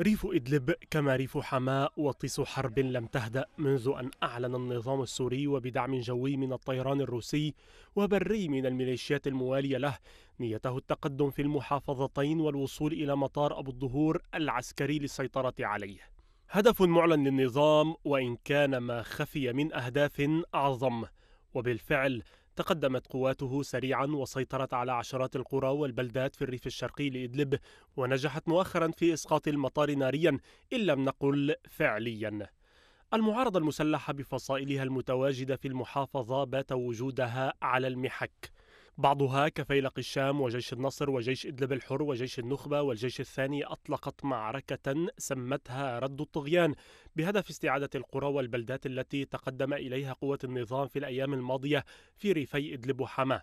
ريف إدلب كما ريف حماء وطيس حرب لم تهدأ منذ أن أعلن النظام السوري وبدعم جوي من الطيران الروسي وبري من الميليشيات الموالية له نيته التقدم في المحافظتين والوصول إلى مطار أبو الظهور العسكري للسيطرة عليه هدف معلن للنظام وإن كان ما خفي من أهداف أعظم وبالفعل تقدمت قواته سريعا وسيطرت على عشرات القرى والبلدات في الريف الشرقي لإدلب ونجحت مؤخرا في إسقاط المطار ناريا إن لم نقل فعليا المعارضة المسلحة بفصائلها المتواجدة في المحافظة بات وجودها على المحك بعضها كفيلق الشام وجيش النصر وجيش إدلب الحر وجيش النخبة والجيش الثاني أطلقت معركة سمتها رد الطغيان بهدف استعادة القرى والبلدات التي تقدم إليها قوة النظام في الأيام الماضية في ريفي إدلب وحماه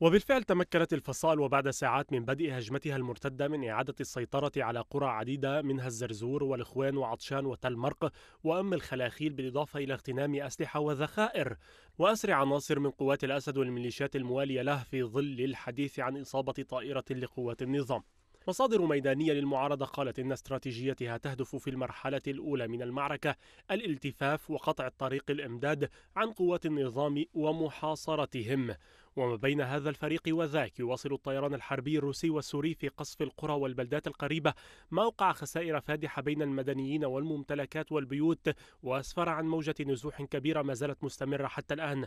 وبالفعل تمكنت الفصائل وبعد ساعات من بدء هجمتها المرتدة من إعادة السيطرة على قرى عديدة منها الزرزور والإخوان وعطشان وتلمرق وأم الخلاخيل بالإضافة إلى اغتنام أسلحة وذخائر وأسر عناصر من قوات الأسد والميليشيات الموالية له في ظل الحديث عن إصابة طائرة لقوات النظام مصادر ميدانية للمعارضة قالت إن استراتيجيتها تهدف في المرحلة الأولى من المعركة الالتفاف وقطع الطريق الإمداد عن قوات النظام ومحاصرتهم وما بين هذا الفريق وذاك يواصل الطيران الحربي الروسي والسوري في قصف القرى والبلدات القريبة ما خسائر فادحة بين المدنيين والممتلكات والبيوت وأسفر عن موجة نزوح كبيرة ما زالت مستمرة حتى الآن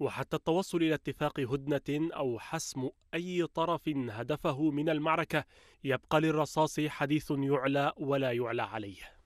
وحتى التوصل إلى اتفاق هدنة أو حسم أي طرف هدفه من المعركة يبقى للرصاص حديث يعلى ولا يعلى عليه